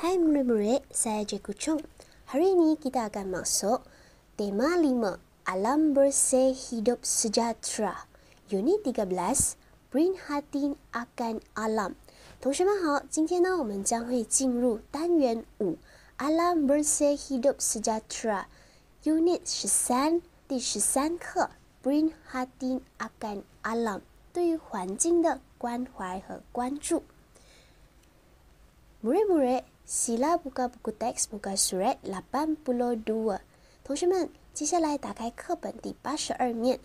Hai murid-murid, saya Cikgu Chung. Hari ini kita akan masuk tema 5, Alam Bersih Hidup Sejahtera. Unit 13, Bring Hatin Akan Alam. 同学们好，今天呢，我们将会进入单元五，Alam Bersih Hidup Sejahtera。Unit 十三，第十三课，Bring Hatin Akan Alam，对于环境的关怀和关注。murid Sila buka buku teks buka surat l a a l d u 同学们，接下来打开课本第八十二面。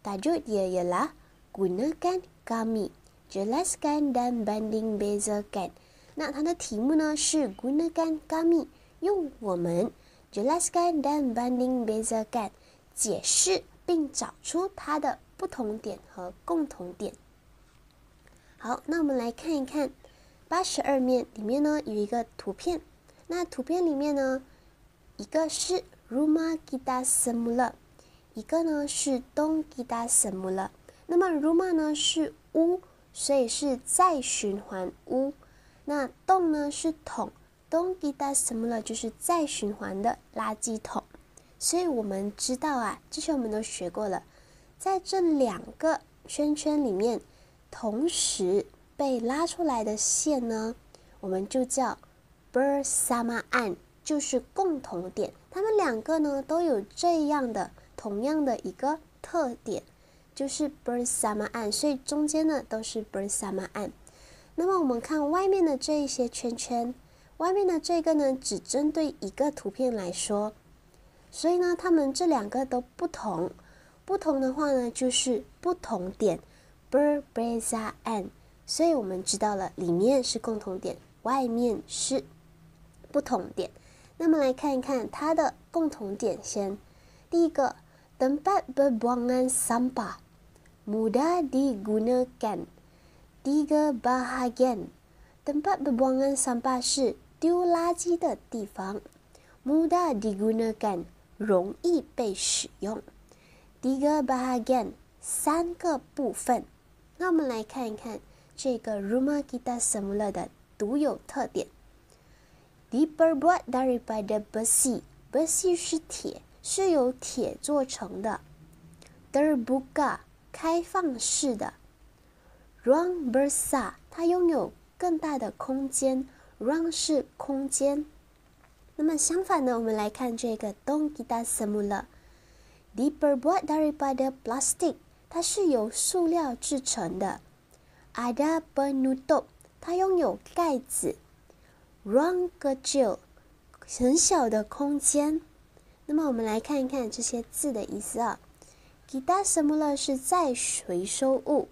大家注意啦，gunakan kami jelaskan dan banding b e z a r k a n 那它的题目呢是 gunakan kami，用我们，jelaskan dan banding b e z a r k a n 解释并找出它的不同点和共同点。好，那我们来看一看。八十二面里面呢有一个图片，那图片里面呢，一个是 ruma kita 什么了，一个呢是 dong kita 什么了。那么 ruma 呢是屋，所以是再循环屋。那洞呢是桶，dong kita 什么了就是再循环的垃圾桶。所以我们知道啊，之前我们都学过了，在这两个圈圈里面，同时。被拉出来的线呢，我们就叫 bersamaan，就是共同点。他们两个呢都有这样的同样的一个特点，就是 bersamaan。所以中间呢都是 bersamaan。那么我们看外面的这一些圈圈，外面的这个呢只针对一个图片来说，所以呢他们这两个都不同。不同的话呢就是不同点 bersamaan。所以，我们知道了里面是共同点，外面是不同点。那么来看一看它的共同点，先。第一个，tempat berbangan sampah，mudah digunakan，g 个 bahagian，tempat berbangan sampah 是丢垃圾的地方，mudah digunakan 容易被使用，一个 bahagian 三个部分。那我们来看一看。这个 rumah g i t a semula 的独有特点，diperbuat daripada besi，besi 是铁，是由铁做成的。derbuka 开放式的 r u g bersa 它拥有更大的空间 r u g 是空间。那么相反呢？我们来看这个 dong g i t a semula，diperbuat daripada plastik，它是由塑料制成的。Ada penutup，它拥有盖子。Rong ge j i l 很小的空间。那么我们来看一看这些字的意思啊。Gita semula 是再回收物。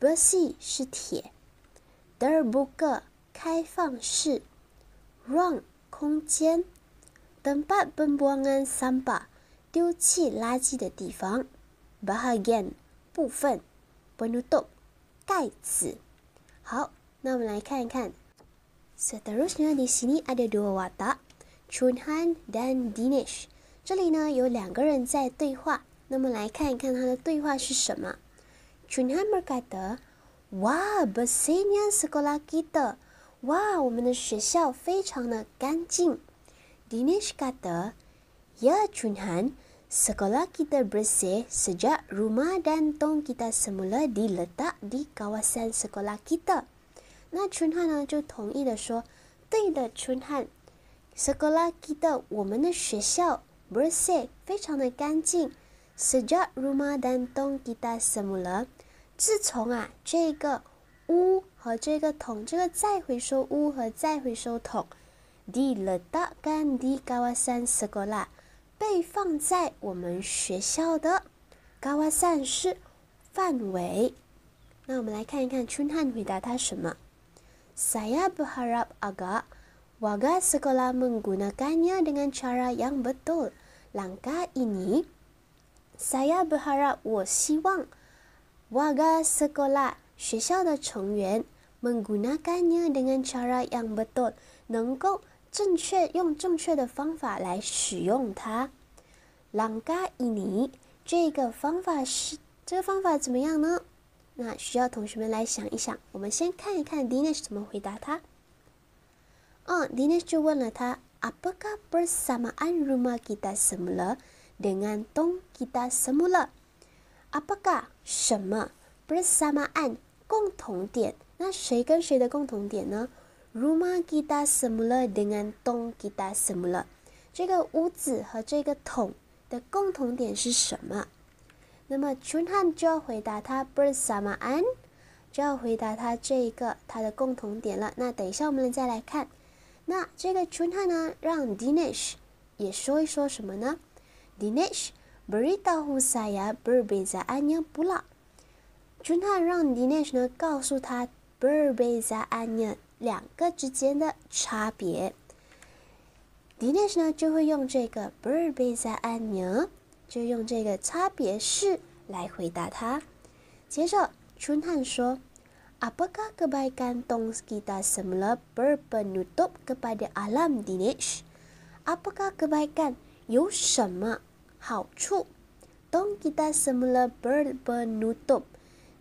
Besi 是铁。Derbu k e 开放式。Rong 空间。t e m p a p e m b u a n g sampah 丢弃垃圾的地方。Bahagian 部分。Penutup 盖子，好，那我们来看一看。所以，terus n a 呢，这里有两个人对 a j u n h a n Danish d n。这里呢有两个人在对话，那么来看一看他的对话是什么。Junhan m e r k a t a wow, bahsienya sekolah kita, wow, 我们的学校非常的干净。d i n i s h merkade, yeah, Junhan. 学校，kita bersih sejak rumah dan tong kita semula diletak di kawasan sekolah kita。那春汉呢就同意的说，对的春汉，学校，kita 我们的学校，bersih 非常的干净，sejak rumah dan tong kita semula，自从啊这个屋和这个桶，这个再回收屋和再回收桶，diletakkan di kawasan sekolah。被放在我们学校的高压设施范围。那我们来看一看春汉回答他什么。saya berharap agar warga sekolah menggunakannya dengan cara yang betul. Langkah ini saya berharap 我希望 warga sekolah 学校的成员，使用它，用正确的方法。正确用正确的方法来使用它。l a n g 这个方法是这个方法怎么样呢？那需要同学们来想一想。我们先看一看 d e n e i s 怎么回答他。哦 d e n e i s 就问了他：Apakah b e r s a m a a n rumah kita semula dengan tong kita s e m u l a a p a k a h 什么 b e r s a m a a n 共同点？那谁跟谁的共同点呢？rumah kita sama le dengan tong kita sama le，这个屋子和这个桶的共同点是什么？那么 Chunhan 就要回答他不是什 an，就要回答他这一个他的共同点了。那等一下我们再来看，那这个 Chunhan 呢让 Dinesh 也说一说什么呢？Dinesh beritahu saya berbeza an yang p u l a h u n h a n 让 Dinesh 呢告诉他 berbeza an yang。两个之间的差别，Dinesh 呢就会用这个 bird b e a u 按钮，就用这个差别式来回答他。接着春汉说：“Apa kebaikan dong kita semula b e r p b e n u t u p kepada alam Dinesh？”，“Apa kebaikan？有什么好处？”，“dong kita semula b e r p b e n u t u p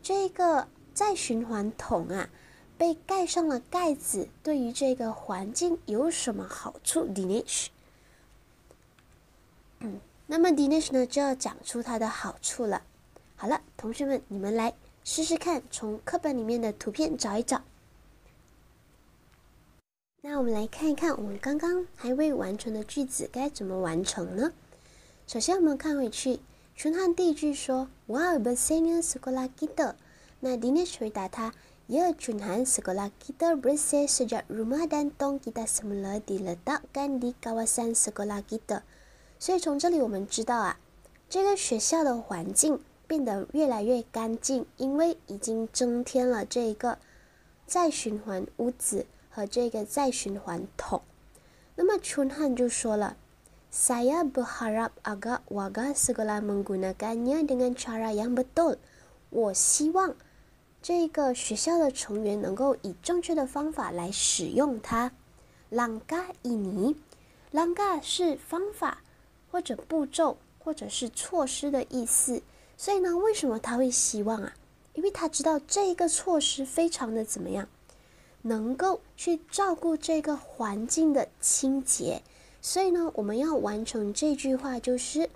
这个再循环桶啊。被盖上了盖子，对于这个环境有什么好处？Dinesh，那么 Dinesh 呢就要讲出它的好处了。好了，同学们，你们来试试看，从课本里面的图片找一找。那我们来看一看，我们刚刚还未完成的句子该怎么完成呢？首先，我们看回去，春汉第一句说：“ s 我不 r 要斯科 o 吉 a 那 Dinesh 回答他。Ya Chunhan, sekolah kita bersih sejak rumah dan tong kita semula diletakkan di kawasan sekolah kita. So, dari sini kita tahu bahwa lingkungan sekolah semakin bersih kerana telah diberikan kebersihan yang berkelanjutan di dalam ruang dan tong. 那么春汉就说了：“Saya berharap agar warga sekolah menggunakannya dengan cara yang betul。”我希望这个学校的成员能够以正确的方法来使用它。l a n g 朗 a ini l a n g a 是方法或者步骤或者是措施的意思。所以呢，为什么他会希望啊？因为他知道这个措施非常的怎么样，能够去照顾这个环境的清洁。所以呢，我们要完成这句话就是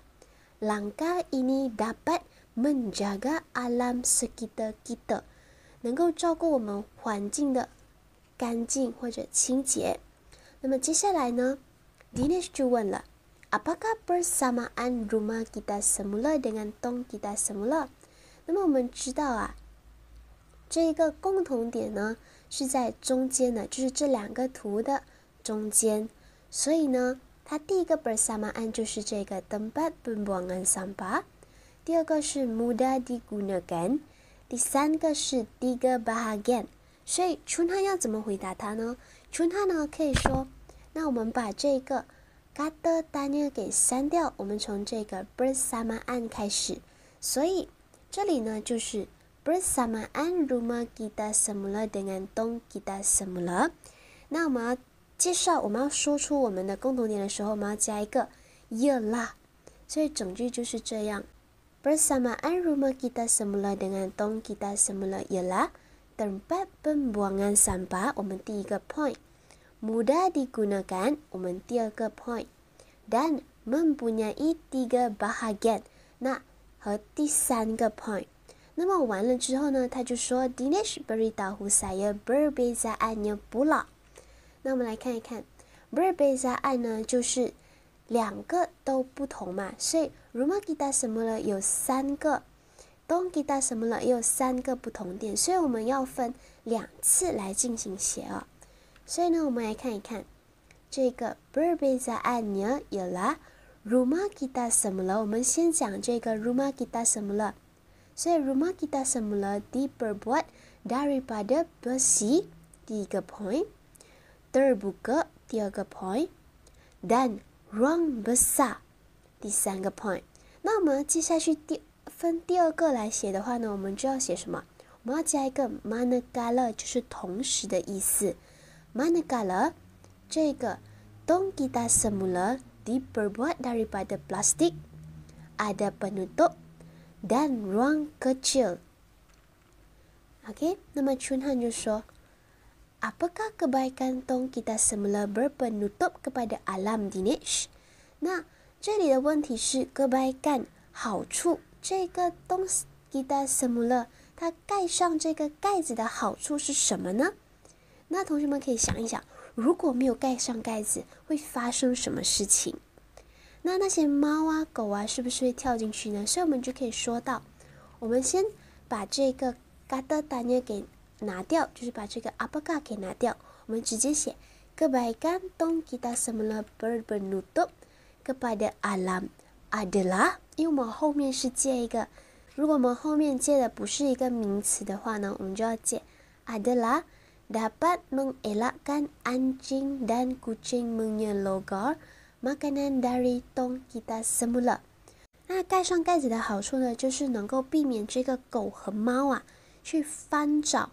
l a n g k a ini dapat menjaga alam sekitar kita。能够照顾我们环境的干净或者清洁。那么接下来呢，Dennis 就问了：“Apakah bersamaan rumah kita semula dengan tong kita semula？” 那么我们知道啊，这一个共同点呢是在中间的，就是这两个图的中间。所以呢，它第一个 “bersamaan” 就是这个 d e m p a t pembuangan sampah”，第二个是 “mudah digunakan”。第三个是的哥巴哈 n 所以春汉要怎么回答他呢？春汉呢可以说，那我们把这个嘎的丹尼尔给删掉，我们从这个 b r m 萨玛安开始。所以这里呢就是 b r rumah 布萨玛安，n 马吉达什么了，等安东吉达什么了。那我们要介绍，我们要说出我们的共同点的时候，我们要加一个耶啦。所以整句就是这样。persamaan rumah kita semula dengan tong kita semula ialah tempat pembuangan sampah, umum tiga point. Mudah digunakan, umum tiga point. Dan mempunyai tiga bahagian, nak hati sangga point. 那么完了之后呢，他就说 Dinesh beritahu saya berbeza annya pula。那我们来看一看，berbeza kan, kan. an 呢就是两个都不同嘛，所以 ruma kita s m u l a 有三个，dong kita 什么了也有三个不同点，所以我们要分两次来进行写哦。所以呢，我们来看一看这个 berbeza 按钮有啦 r u m a kita s 什么了，我们先讲这个 ruma kita s 什么了。所以 ruma kita s 什么了 di perbuat daripada b e r s i 第一个 point，terbuka 第二个 point，dan。r o g b a s a 第三个 point。那我们接下去第分第二个来写的话呢，我们就要写什么？我们要加一个 “mana g a l a 就是同时的意思。Mana g a l a 这个 “dong t e t a semula di berbuat daripada plastik ada penutup dan ruang kecil”。o k 那么春汉就说。阿？不卡，盖盖桶，我们全部都盖上。那这里的问题是，盖盖桶好处，这个东西我们全部都它盖上这个盖子的好处是什么呢？那同学们可以想一想，如果没有盖上盖子，会发生什么事情？那那些猫啊、狗啊，是不是会跳进去呢？所以我们就可以说到，我们先把这个单页给。拿掉，就是把这个 a p a k a 给拿掉，我们直接写 kebaikan tong kita semula berbentuk kepada alam adalah，因为我们后面是接一个，如果我们后面接的不是一个名词的话呢，我们就要接 adalah。dapat mengelakkan anjing dan kucing menyelogar makanan dari tong kita semula。那盖上盖子的好处呢，就是能够避免这个狗和猫啊去翻找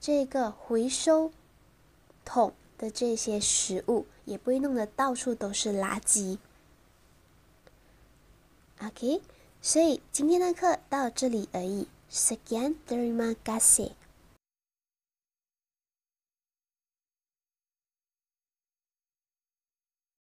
这个回收桶的这些食物也不会弄得到处都是垃圾。o k 所以今天的课到这里而已。Segunda vez